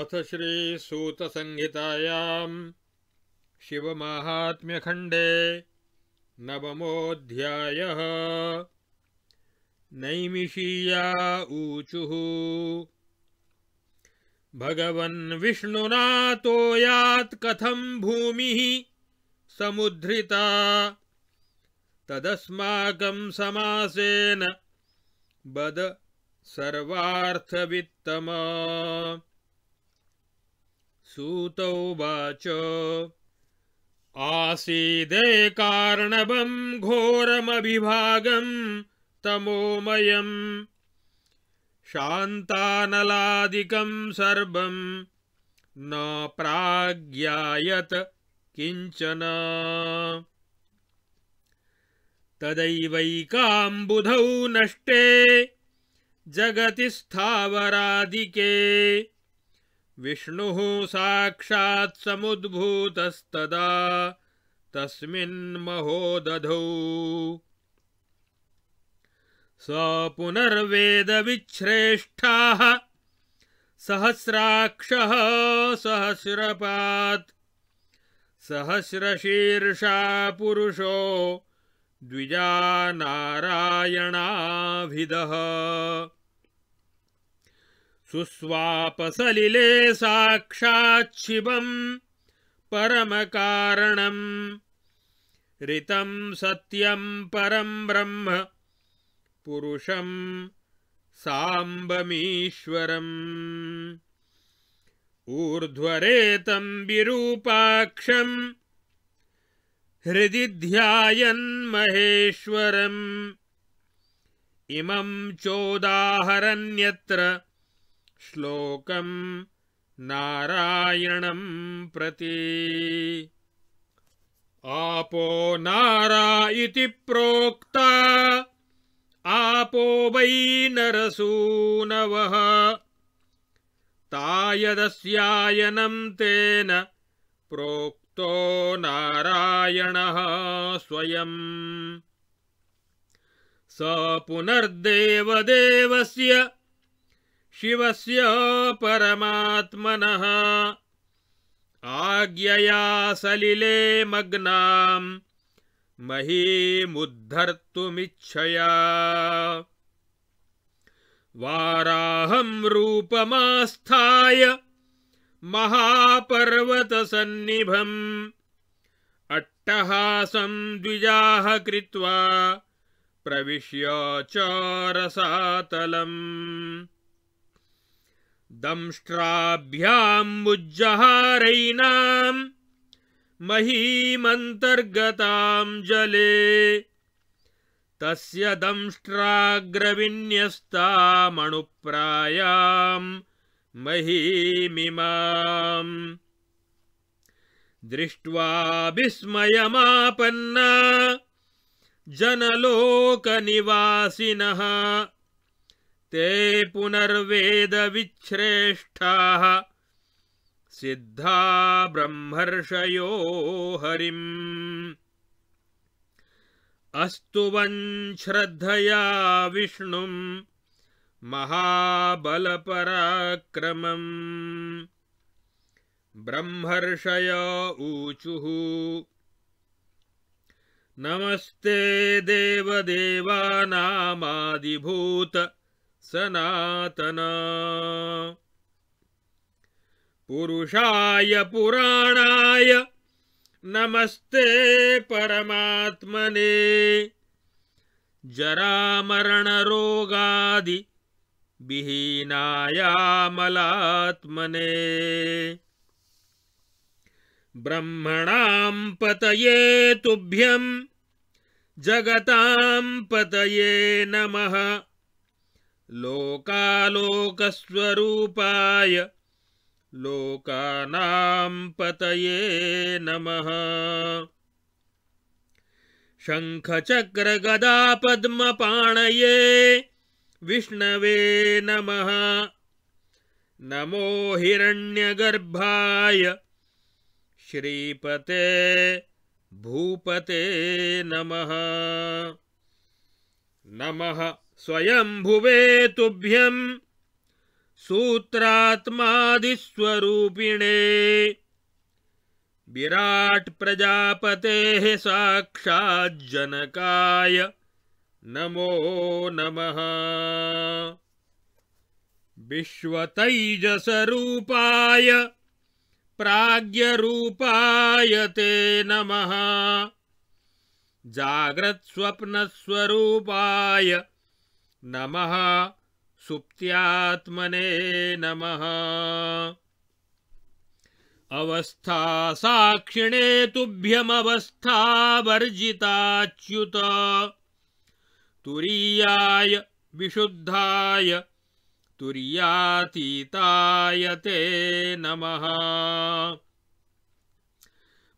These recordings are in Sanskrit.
अथ श्रीसूतसंहितायाम् शिवमाहात्म्यखण्डे नवमोऽध्यायः नैमिषीया ऊचुः भगवन्विष्णुना तोयात् कथं भूमिः समुद्धृता तदस्माकं समासेन बद सर्वार्थवित्तम सूतौ वाच आसीदे कार्णवम् घोरमभिभागम् तमोमयम् शान्तानलादिकम् सर्वम् न प्राज्ञायत किञ्चन तदैवैकाम्बुधौ नष्टे जगति स्थावरादिके विष्णुः साक्षात् समुद्भूतस्तदा दधौ स पुनर्वेदविच्छ्रेष्ठाः सहस्राक्षः सहस्रपात् सहस्रशीर्षा पुरुषो द्विजा सुस्वापसलिले शिवम् परमकारणम् ऋतम् सत्यं परम् ब्रह्म पुरुषम् साम्बमीश्वरम् ऊर्ध्वरेतम् विरूपाक्षम् हृदि ध्यायन्महेश्वरम् इमम् चोदाहरन्यत्र श्लोकम् नारायणम् प्रति आपो नारा इति प्रोक्ता आपो वै नरसूनवः तायदस्यायनम् तेन प्रोक्तो नारायणः स्वयम् स पुनर्देवदेवस्य शिवस्य परमात्मनः आज्ञया सलिले मग्नाम् महीमुद्धर्तुमिच्छया वाराहं रूपमास्थाय महापर्वतसन्निभम् अट्टहासम् द्विजाः कृत्वा प्रविश्य चारसातलम् दंष्ट्राभ्याम्बुज्जहारयिणाम् महीमन्तर्गताम् जले तस्य दंष्ट्राग्रविन्यस्तामणुप्रायाम् महीमिमाम् दृष्ट्वा विस्मयमापन्ना जनलोकनिवासिनः ते पुनर्वेदविच्छ्रेष्ठाः सिद्धा ब्रह्मर्षयो हरिम् अस्तु श्रद्धया विष्णुम् महाबलपराक्रमम् ब्रह्मर्षय ऊचुः नमस्ते देवदेवानामादिभूत सनातना पुरुषाय पुराणाय नमस्ते परमात्मने विहीनायामलात्मने ब्रह्मणां पतये तुभ्यं जगतां पतये नमः लोकालोकस्वरूपाय लोकानां पतये नमः शङ्खचक्रगदापद्मपाणये विष्णवे नमः नमो हिरण्यगर्भाय श्रीपते भूपते नमः नमः स्वयम्भुवे तुभ्यम् सूत्रात्मादिस्वरूपिणे प्रजापतेः साक्षाज्जनकाय नमो नमः विश्वतैजसरूपाय प्राज्ञरूपाय ते नमः जाग्रत्स्वप्नस्वरूपाय नमः सुप्त्यात्मने नमः अवस्था साक्षिणे वर्जिताच्युत तुरीयाय विशुद्धाय तुरीयातीताय ते नमः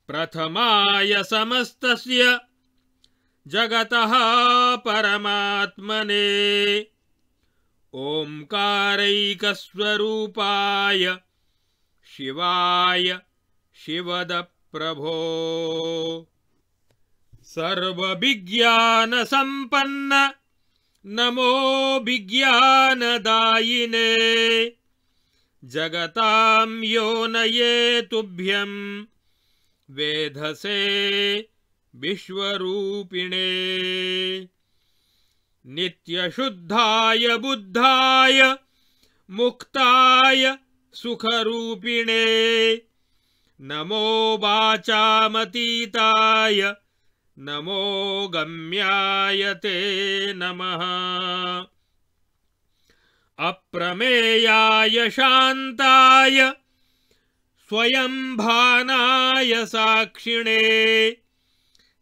प्रथमाय समस्तस्य जगतः परमात्मने ओङ्कारैकस्वरूपाय शिवाय शिवदप्रभो सर्वविज्ञानसम्पन्न नमो विज्ञानदायिने जगतां योनये तुभ्यं वेधसे विश्वरूपिणे नित्यशुद्धाय बुद्धाय मुक्ताय सुखरूपिणे नमो वाचामतीताय नमो गम्याय ते नमः अप्रमेयाय स्वयं भानाय साक्षिणे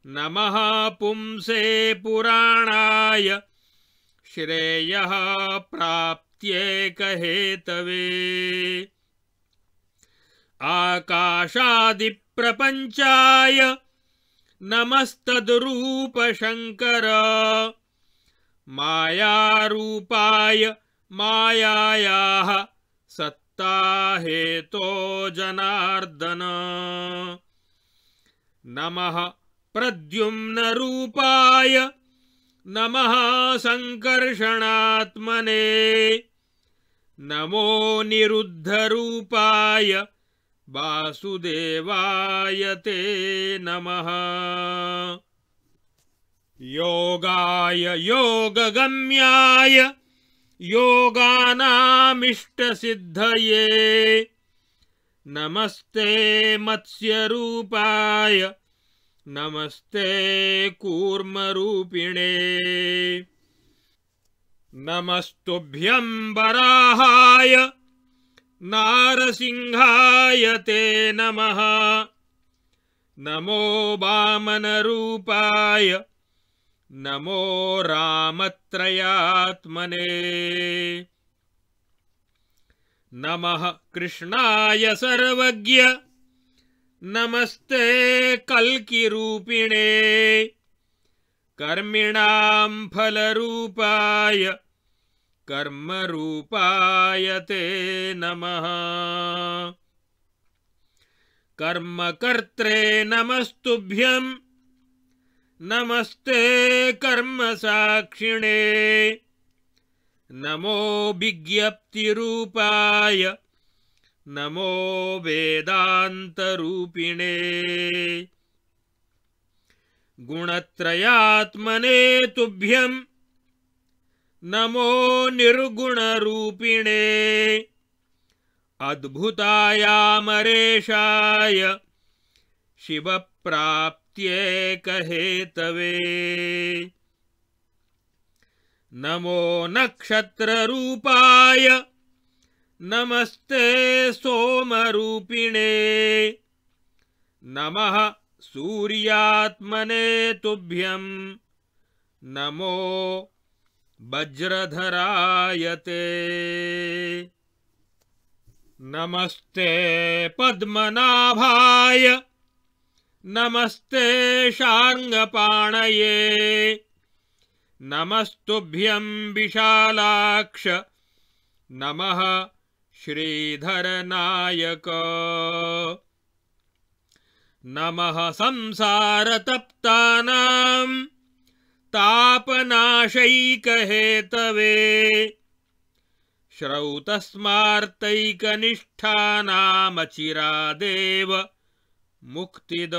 नमः पुंसे पुराणाय श्रेयः प्राप्त्येकहेतवे आकाशादिप्रपञ्चाय नमस्तद्रूपशङ्कर मायारूपाय मायाः सत्ताहेतो जनार्दन नमः प्रद्युम्नरूपाय नमः सङ्कर्षणात्मने नमो निरुद्धरूपाय वासुदेवाय ते नमः योगाय योगगम्याय योगानामिष्टसिद्धये नमस्ते मत्स्यरूपाय नमस्ते कूर्मरूपिणे वराहाय नारसिंहाय ते नमः नमो वामनरूपाय नमो रामत्रयात्मने नमः कृष्णाय सर्वज्ञ नमस्ते कल्किरूपिणे कर्मिणां फलरूपाय कर्मरूपाय ते नमः कर्मकर्त्रे नमस्तुभ्यम् नमस्ते कर्मसाक्षिणे नमो विज्ञप्तिरूपाय नमो वेदान्तरूपिणे गुणत्रयात्मने तुभ्यम् नमो निर्गुणरूपिणे अद्भुतायामरेशाय कहेतवे। नमो नक्षत्ररूपाय नमस्ते सोमरूपिणे नमः सूर्यात्मने तुभ्यम् नमो वज्रधरायते नमस्ते पद्मनाभाय नमस्ते शार्ङ्गपाणये नमस्तुभ्यम् विशालाक्ष नमः श्रीधरनायक नमः संसारतप्तानां तापनाशैकहेतवे श्रौतस्मार्तैकनिष्ठानामचिरादेव मुक्तिद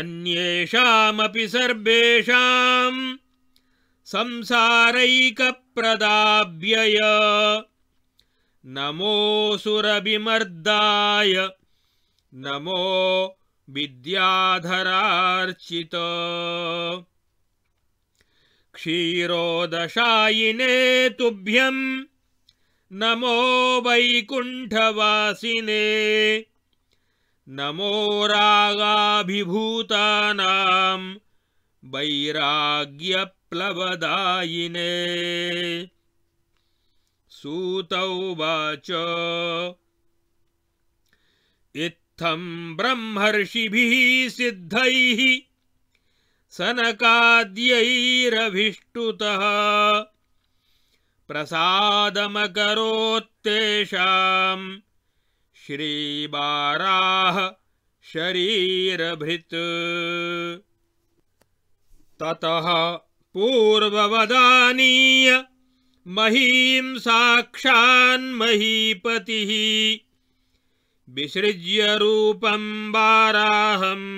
अन्येषामपि सर्वेषाम् संसारैक प्रदाव्यय सुरभिमर्दाय नमो विद्याधरार्चित क्षीरोदशायिने तुभ्यं नमो वैकुण्ठवासिने नमो रागाभिभूतानाम् वैराग्य प्लवदायिने सूतौ वाच इत्थं ब्रह्मर्षिभिः सिद्धैः सनकाद्यैरभिष्टुतः प्रसादमकरोत्तेषाम् श्रीबाराः शरीरभृत् ततः पूर्ववदानीय महीं साक्षान्महीपतिः विसृज्य रूपं वाराहम्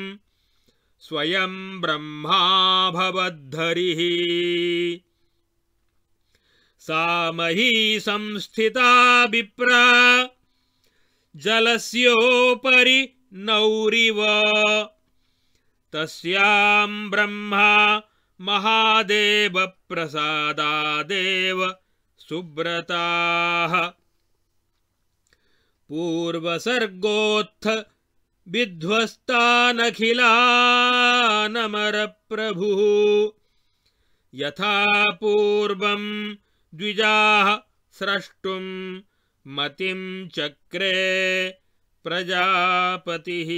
स्वयं ब्रह्मा भवद्धरिः सा मही संस्थिता विप्रा जलस्योपरि नौरिव तस्यां ब्रह्मा महादेवप्रसादादेव सुव्रताः पूर्वसर्गोत्थ विध्वस्तानखिलानमरप्रभुः यथा पूर्वम् द्विजाः स्रष्टुम् मतिम् चक्रे प्रजापतिः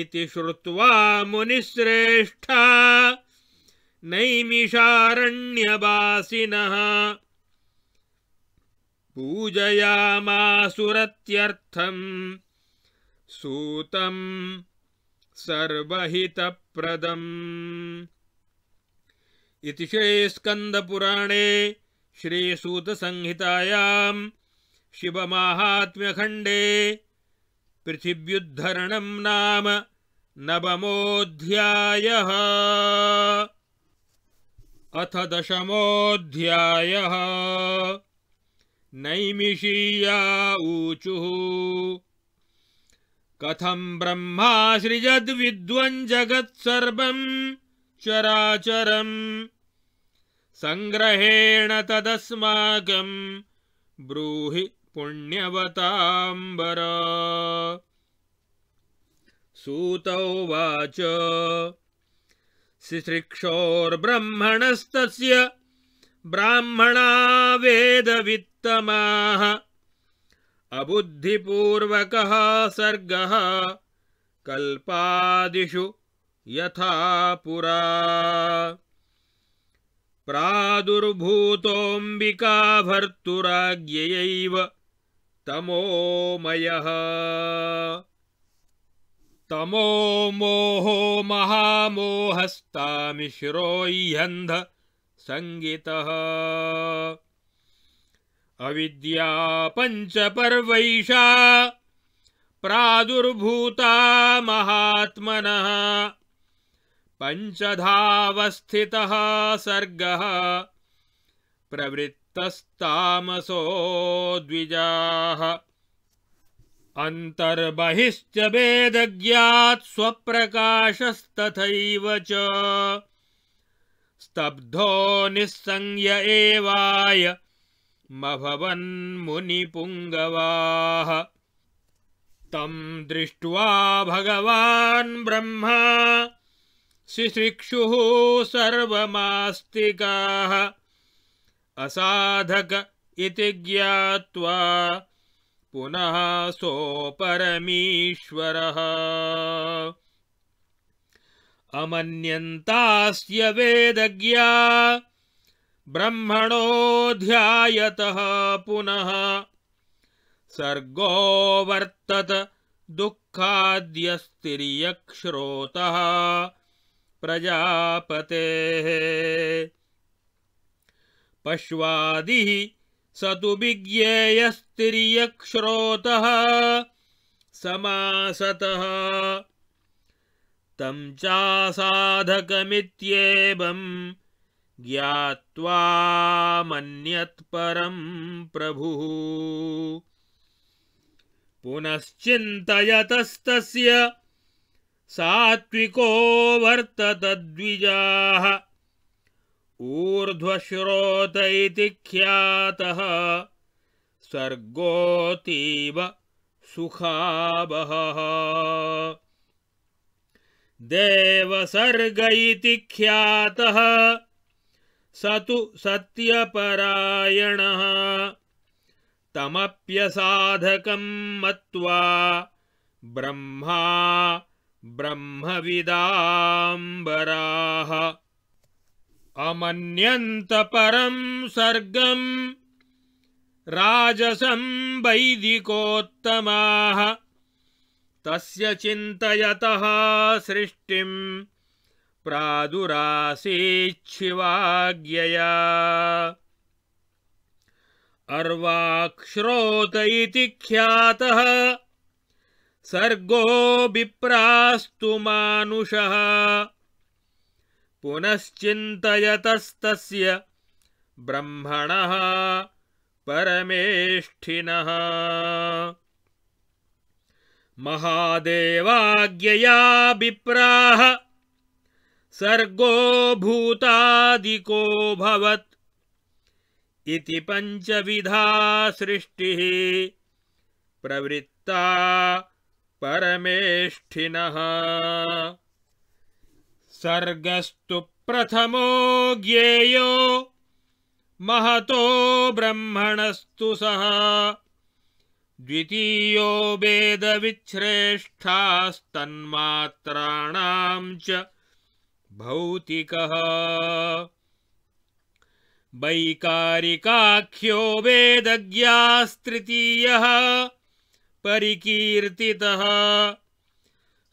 इति श्रुत्वा मुनिश्रेष्ठा नैमिषारण्यवासिनः पूजयामासुरत्यर्थम् सूतं सर्वहितप्रदम् इति श्रीस्कन्दपुराणे श्रीसूतसंहितायां शिवमाहात्म्यखण्डे पृथिव्युद्धरणम् नाम नवमोऽध्यायः अथ दशमोऽध्यायः नैमिषीया ऊचुः कथम् ब्रह्मा सृजद्विद्वञ्जगत्सर्वम् चराचरम् सङ्ग्रहेण तदस्माकम् ब्रूहि पुण्यवताम्बरा सूत उवाच सिशिक्षोर्ब्रह्मणस्तस्य ब्राह्मणा वेदवित्तमाः अबुद्धिपूर्वकः सर्गः कल्पादिषु यथा पुरा प्रादुर्भूतोऽम्बिका भर्तुराज्ञयैव तमोमयः तमो मोहो सङ्गितः अविद्या पञ्चपर्वैषा प्रादुर्भूता महात्मनः पञ्चधावस्थितः सर्गः प्रवृत् तस्तामसो द्विजाः अन्तर्बहिश्च वेदज्ञात् स्वप्रकाशस्तथैव च स्तब्धो निःसंज्ञ एवाय मभवन्मुनिपुङ्गवाः तम् दृष्ट्वा भगवान् ब्रह्मा शिशिक्षुः सर्वमास्तिकाः असाधक इति ज्ञात्वा पुनः सो परमेश्वरः अमन्यन्तास्य वेदज्ञा ब्रह्मणोऽध्यायतः पुनः सर्गो वर्तत दुःखाद्यस्तिर्योतः प्रजापतेः पश्वादिः स तु विज्ञेयस्तिर्यक्श्रोतः समासतः तम् चासाधकमित्येवम् ज्ञात्वा मन्यत्परम् प्रभुः पुनश्चिन्तयतस्तस्य सात्विको वर्ततद्विजाः ऊर्ध्वश्रोत इति ख्यातः सुखावहः सुखाबहः इति ख्यातः स तु सत्यपरायणः तमप्यसाधकं मत्वा ब्रह्मा ब्रह्मविदाम्बराः अमन्यन्तपरम् सर्गम् राजसं वैदिकोत्तमाः तस्य चिन्तयतः सृष्टिम् प्रादुरासीच्छिवाज्ञया अर्वाक्ष्रोत इति ख्यातः सर्गो विप्रास्तु मानुषः पुनश्चिन्तयतस्तस्य ब्रह्मणः परमेष्ठिनः महादेवाज्ञया विप्राह सर्गो भूतादिको भवत् इति पञ्चविधा सृष्टिः प्रवृत्ता परमेष्ठिनः सर्गस्तु प्रथमो ज्ञेयो महतो ब्रह्मणस्तु सः द्वितीयो वेदविच्छ्रेष्ठास्तन्मात्राणाम् च भौतिकः वैकारिकाख्यो वेदज्ञास्तृतीयः परिकीर्तितः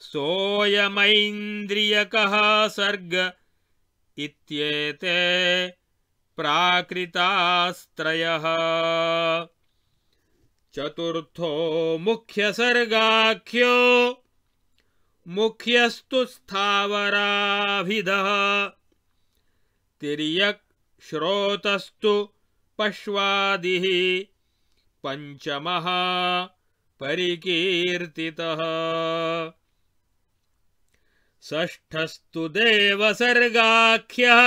सोऽयमैन्द्रियकः सर्ग इत्येते प्राकृतास्त्रयः चतुर्थो मुख्यसर्गाख्यो मुख्यस्तु स्थावराभिधः तिर्यक् श्रोतस्तु पश्वादिः पञ्चमः परिकीर्तितः षष्ठस्तु देवसर्गाख्यः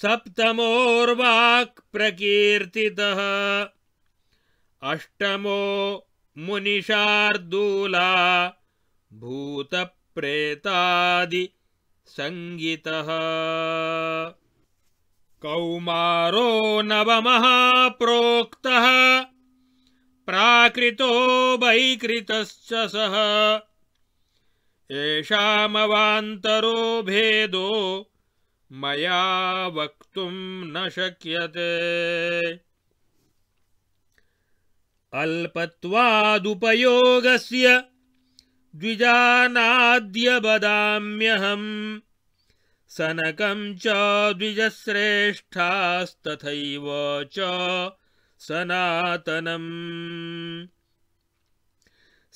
सप्तमोर्वाक्प्रकीर्तितः अष्टमो मुनिशार्दूला भूतप्रेतादि सङ्गितः कौमारो नवमः प्रोक्तः प्राकृतो वैकृतश्च सः एषामवान्तरो भेदो मया वक्तुं न शक्यते अल्पत्वादुपयोगस्य द्विजानाद्य वदाम्यहम् सनकं च द्विजश्रेष्ठास्तथैव च सनातनम्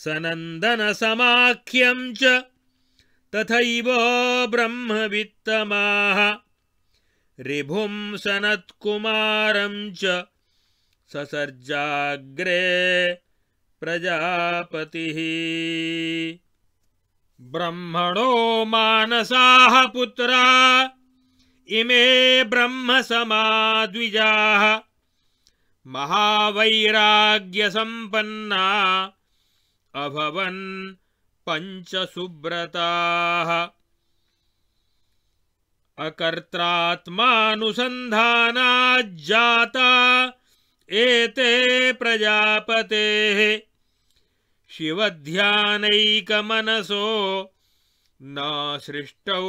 सनन्दनसमाख्यं च तथैव ब्रह्मवित्तमाः रिभुम् सनत्कुमारं च ससर्जाग्रे प्रजापतिः ब्रह्मणो मानसाः पुत्रा इमे ब्रह्मसमाद्विजाः महावैराग्यसम्पन्ना अभवन् पञ्चसुब्रताः अकर्त्रात्मानुसन्धानाज्जाता एते प्रजापतेः शिवध्यानैकमनसो न सृष्टौ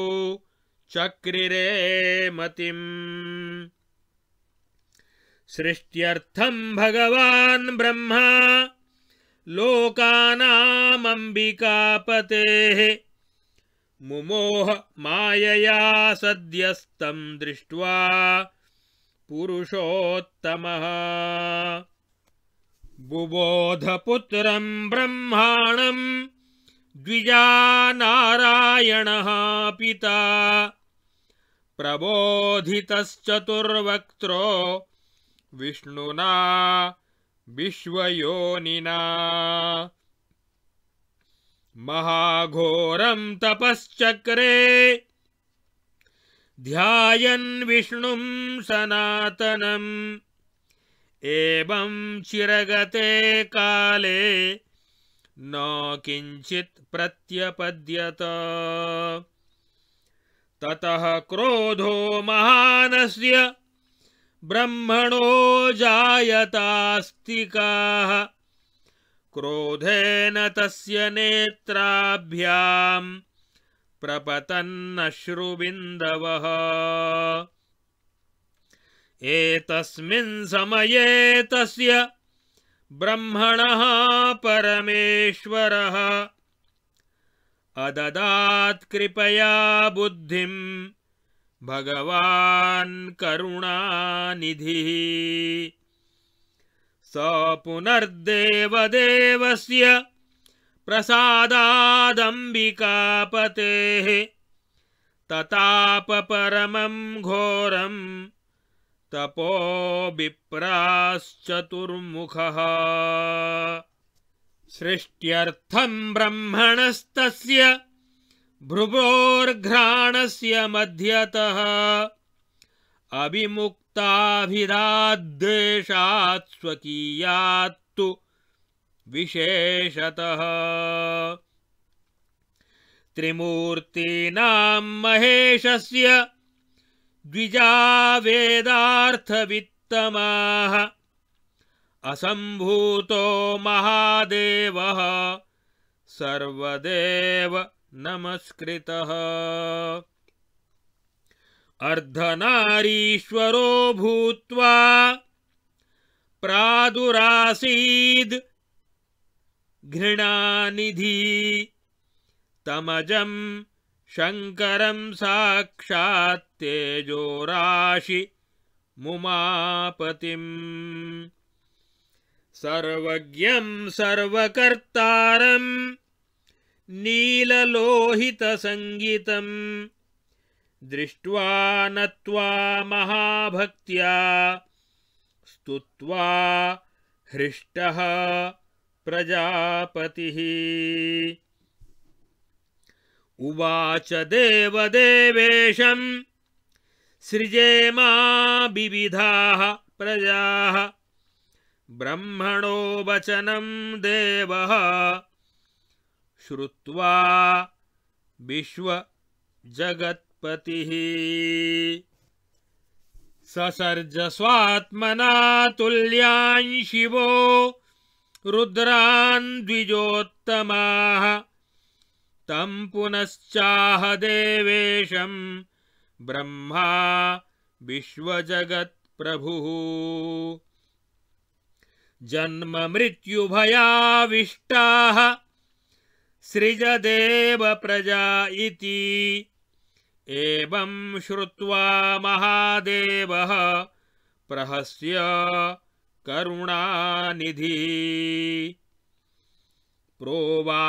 चक्रिरे मतिम् सृष्ट्यर्थम् भगवान् ब्रह्मा लोकानामम्बिकापतेः मुमोह मायया सद्यस्तं दृष्ट्वा पुरुषोत्तमः बुबोधपुत्रं ब्रह्माणम् द्विजानारायणः पिता प्रबोधितश्चतुर्वक्त्रो विष्णुना विश्वयोनिना महाघोरं तपश्चक्रे ध्यायन् विष्णुं सनातनम् एवं चिरगते काले न किञ्चित् प्रत्यपद्यत ततः क्रोधो महानस्य ब्रह्मणो जायतास्तिकाः क्रोधेन तस्य नेत्राभ्याम् प्रपतन्नश्रुबिन्दवः समये तस्य ब्रह्मणः परमेश्वरः अददात् कृपया बुद्धिम् भगवान् करुणानिधिः स पुनर्देवदेवस्य प्रसादादम्बिकापतेः ततापपरमं घोरं तपो विप्राश्चतुर्मुखः सृष्ट्यर्थम् ब्रह्मणस्तस्य भ्रुभ्रोर्घ्राणस्य मध्यतः अविमुक्ताभिराद्देशात् स्वकीयात्तु विशेषतः त्रिमूर्तीनां महेशस्य द्विजा असम्भूतो महादेवः सर्वदेव नमस्कृतः अर्धनारीश्वरो भूत्वा प्रादुरासीद् घृणानिधि तमजम् शङ्करम् साक्षात् राशि मुमापतिम् सर्वज्ञम् सर्वकर्तारम् नीललोहितसङ्गीतम् दृष्ट्वा नत्वा महाभक्त्या स्तुत्वा हृष्टः प्रजापतिः उवाच देवदेवेशम् सृजेमा विविधाः प्रजाः ब्रह्मणो वचनं देवः श्रुत्वा विश्वजगत्पतिः ससर्जस्वात्मना शिवो रुद्रान् तं पुनश्चाह देवेशं ब्रह्मा जन्म जन्ममृत्युभयाविष्टाः सृजदेव प्रजा इति एवं श्रुत्वा महादेवः प्रहस्य करुणानिधि प्रोवाचाशोभनाः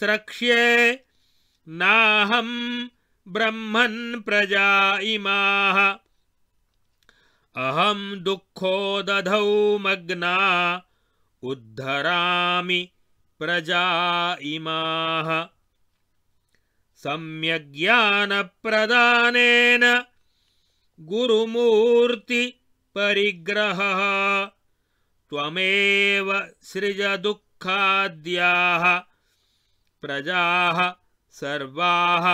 स्रक्ष्ये नाहं ब्रह्मन् प्रजा इमाः अहं दुःखो दधौ मग्ना उद्धरामि प्रजा इमाः सम्यग्ज्ञानप्रदानेन गुरुमूर्तिपरिग्रहः त्वमेव सृजदुःखाद्याः प्रजाः सर्वाः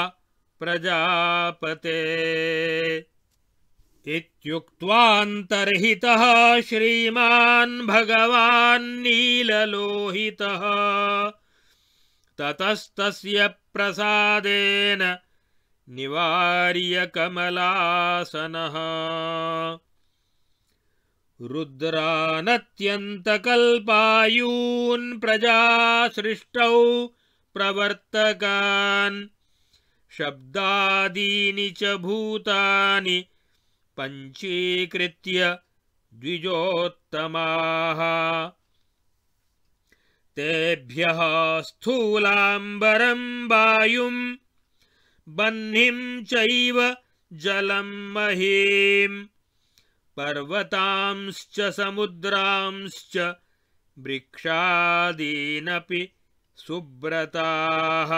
प्रजापते इत्युक्त्वान्तर्हितः श्रीमान् भगवान् नीललोहितः ततस्तस्य प्रसादेन कमलासनः रुद्रानत्यन्तकल्पायून् प्रजासृष्टौ प्रवर्तकान् शब्दादीनि च भूतानि पञ्चीकृत्य द्विजोत्तमाः तेभ्यः स्थूलाम्बरम् वायुम् बह्निम् चैव जलम् महीम् पर्वतांश्च समुद्रांश्च वृक्षादीनपि सुब्रताः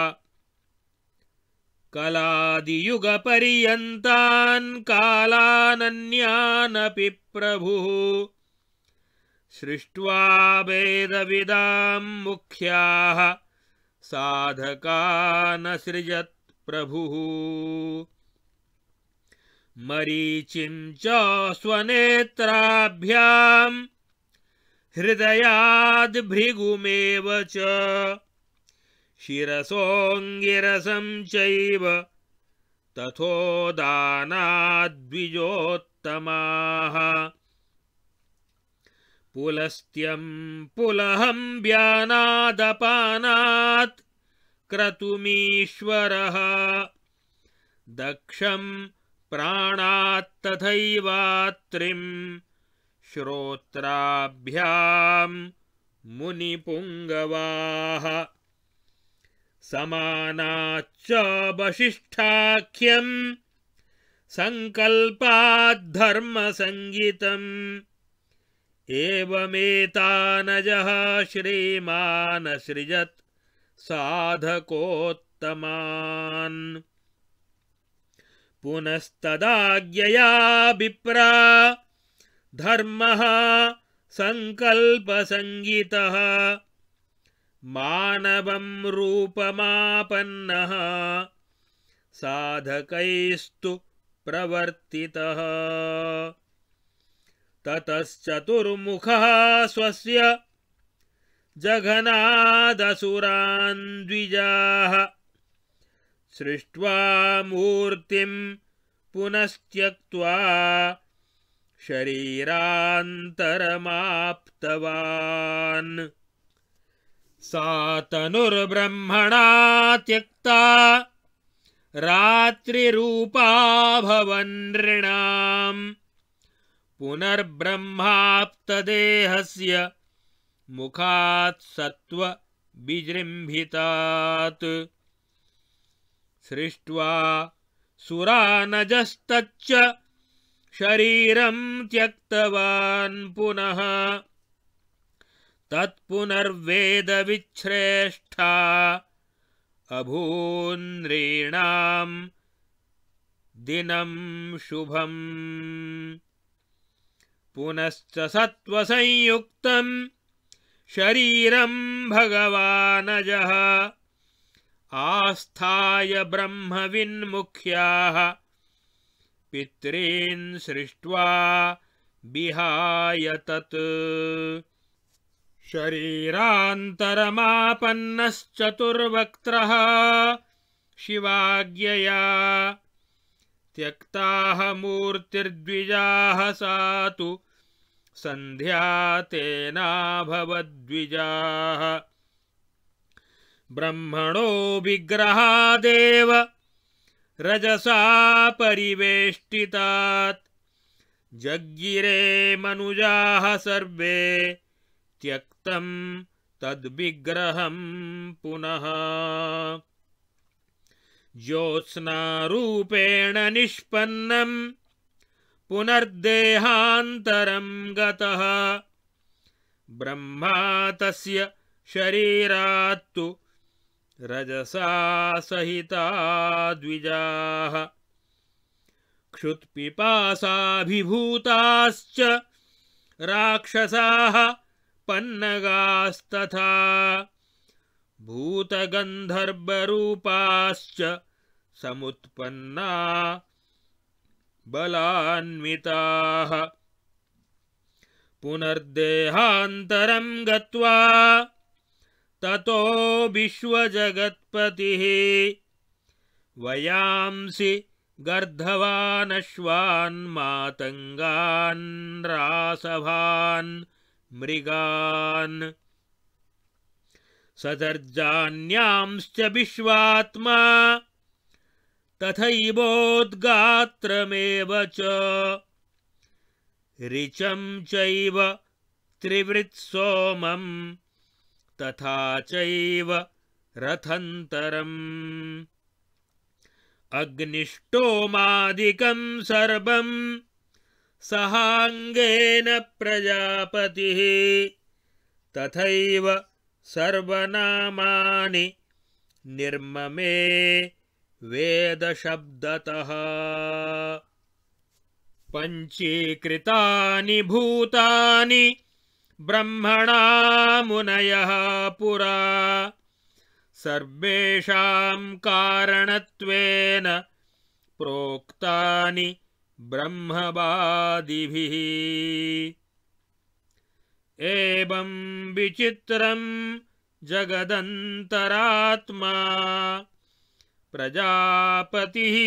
कलादियुगपर्यन्तान् कालानन्यानपि प्रभुः सृष्ट्वा वेदविदाम् मुख्याः साधकानसृजत् प्रभुः मरीचिम् च स्वनेत्राभ्याम् हृदयाद्भृगुमेव च शिरसोऽङ्गिरसं चैव पुलस्त्यं पुलहं व्यानादपानात् क्रतुमीश्वरः दक्षं प्राणात्तथैवात्रिं श्रोत्राभ्यां मुनिपुङ्गवाः समानाच्च वसिष्ठाख्यम् सङ्कल्पाद्धर्मसङ्गितम् एवमेतानजः श्रीमान् सृजत् साधकोत्तमान् पुनस्तदाज्ञया विप्रा धर्मः सङ्कल्पसङ्गितः मानवं रूपमापन्नः साधकैस्तु प्रवर्तितः ततश्चतुर्मुखः स्वस्य द्विजाः सृष्ट्वा मूर्तिम् पुनस्त्यक्त्वा शरीरान्तरमाप्तवान् सा तनुर्ब्रह्मणा त्यक्ता रात्रिरूपाभवन् पुनर्ब्रह्माप्तदेहस्य मुखात् सत्त्व विजृम्भितात् सृष्ट्वा सुरानजस्तच्च त्यक्तवान् पुनः तत्पुनर्वेदविच्छ्रेष्ठा अभून्द्रीणाम् दिनम् शुभम् पुनश्च सत्त्वसंयुक्तम् शरीरम् भगवानजः आस्थाय ब्रह्मविन्मुख्याः सृष्ट्वा विहाय तत् शरीरान्तरमापन्नश्चतुर्वक्त्रः शिवाज्ञया त्यक्ताः मूर्तिर्द्विजाः सा तु सन्ध्यातेनाभवद्विजाः ब्रह्मणो विग्रहादेव रजसा परिवेष्टितात् जग्गिरे मनुजाः सर्वे त्यक् तम् तद्विग्रहम् पुनः ज्योत्स्नारूपेण निष्पन्नम् पुनर्देहान्तरम् गतः ब्रह्मा तस्य शरीरात्तु रजसासहिताद्विजाः क्षुत्पिपासाभिभूताश्च राक्षसाः पन्नगास्तथा भूतगन्धर्वरूपाश्च समुत्पन्ना बलान्विताः पुनर्देहान्तरं गत्वा ततो विश्वजगत्पतिः वयांसि गर्धवान् रासभान् मृगान् सदर्जान्यांश्च विश्वात्मा तथैवोद्गात्रमेव च ऋचं चैव त्रिवृत्सोमम् तथा चैव रथन्तरम् अग्निष्टोमादिकं सर्वम् सहाङ्गेन प्रजापतिः तथैव सर्वनामानि निर्ममे वेदशब्दतः पञ्चीकृतानि भूतानि मुनयः पुरा सर्वेषाम् कारणत्वेन प्रोक्तानि ब्रह्मवादिभिः एवम् विचित्रं जगदन्तरात्मा प्रजापतिः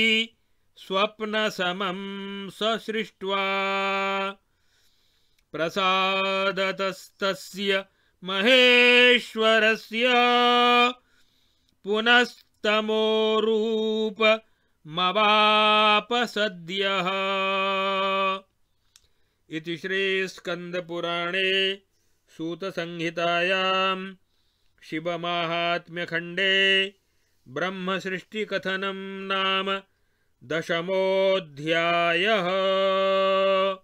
स्वप्नसमं सृष्ट्वा प्रसादतस्तस्य महेश्वरस्य पुनस्तमोरूप मवापसद्यः इति श्रीस्कन्दपुराणे सूतसंहितायां शिवमाहात्म्यखण्डे ब्रह्मसृष्टिकथनं नाम दशमोध्याय